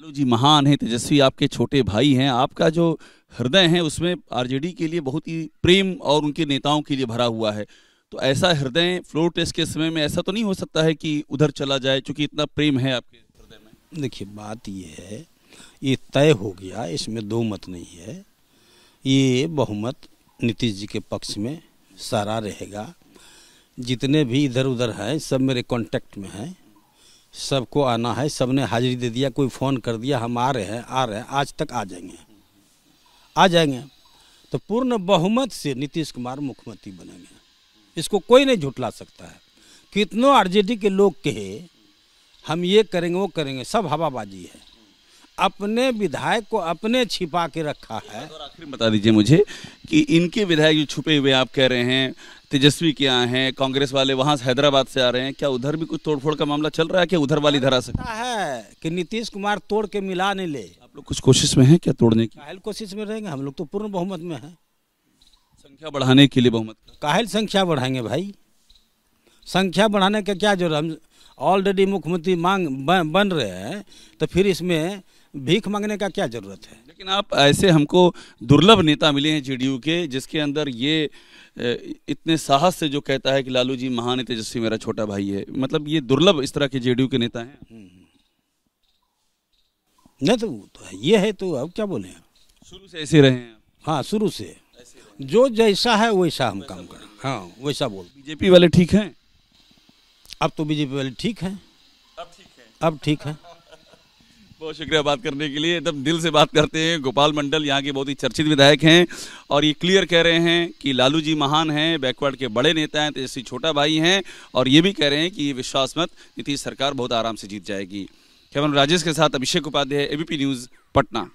लालू जी महान हैं तेजस्वी आपके छोटे भाई हैं आपका जो हृदय है उसमें आरजेडी के लिए बहुत ही प्रेम और उनके नेताओं के लिए भरा हुआ है तो ऐसा हृदय फ्लोर टेस्ट के समय में ऐसा तो नहीं हो सकता है कि उधर चला जाए चूँकि इतना प्रेम है आपके हृदय में देखिए बात ये है ये तय हो गया इसमें दो मत नहीं है ये बहुमत नीतीश जी के पक्ष में सारा रहेगा जितने भी इधर उधर हैं सब मेरे कांटेक्ट में हैं सबको आना है सबने हाजिरी दे दिया कोई फ़ोन कर दिया हम आ रहे हैं आ रहे हैं आज तक आ जाएंगे आ जाएंगे तो पूर्ण बहुमत से नीतीश कुमार मुख्यमंत्री बनेंगे इसको कोई नहीं झुटला सकता है कितनों आरजेडी के लोग कहे हम ये करेंगे वो करेंगे सब हवाबाजी है अपने विधायक को अपने छिपा के रखा है आखिर बता दीजिए मुझे कि इनके विधायक जो छुपे हुए आप कह रहे हैं तेजस्वी के आए हैं कांग्रेस वाले वहाँ से हैदराबाद से आ रहे हैं क्या उधर भी कुछ तोड़फोड़ का मामला चल रहा है क्या उधर वाली हाँ, धरा से है कि नीतीश कुमार तोड़ के मिला नहीं ले आप लोग कुछ कोशिश में हैं क्या तोड़ने की काहल कोशिश में रहेंगे हम लोग तो पूर्ण बहुमत में हैं संख्या बढ़ाने के लिए बहुमत काहल संख्या बढ़ाएंगे भाई संख्या बढ़ाने का क्या जरूरत हम ऑलरेडी मुख्यमंत्री मांग बन रहे हैं तो फिर इसमें भीख मांगने का क्या जरूरत है लेकिन आप ऐसे हमको दुर्लभ नेता मिले हैं जेडीयू के जिसके अंदर ये इतने साहस से जो कहता है कि लालू जी महान तेजस्वी मेरा छोटा भाई है मतलब ये दुर्लभ इस तरह के जेडीयू के नेता हैं हम्म, हम्म। नहीं तो, तो ये है तो अब क्या बोले शुरू से ऐसे रहे हैं हाँ शुरू से जो जैसा है वैसा हम काम करें हाँ वैसा बोल बीजेपी वाले ठीक हैं अब तो बीजेपी वाले ठीक हैं अब ठीक है अब ठीक है बहुत शुक्रिया बात करने के लिए एकदम दिल से बात करते हैं गोपाल मंडल यहाँ के बहुत ही चर्चित विधायक हैं और ये क्लियर कह रहे हैं कि लालू जी महान हैं बैकवर्ड के बड़े नेता हैं तेजस्वी छोटा भाई हैं और ये भी कह रहे हैं कि ये विश्वास मत नीतीश सरकार बहुत आराम से जीत जाएगी हेमंत राजेश के साथ अभिषेक उपाध्याय एबीपी न्यूज़ पटना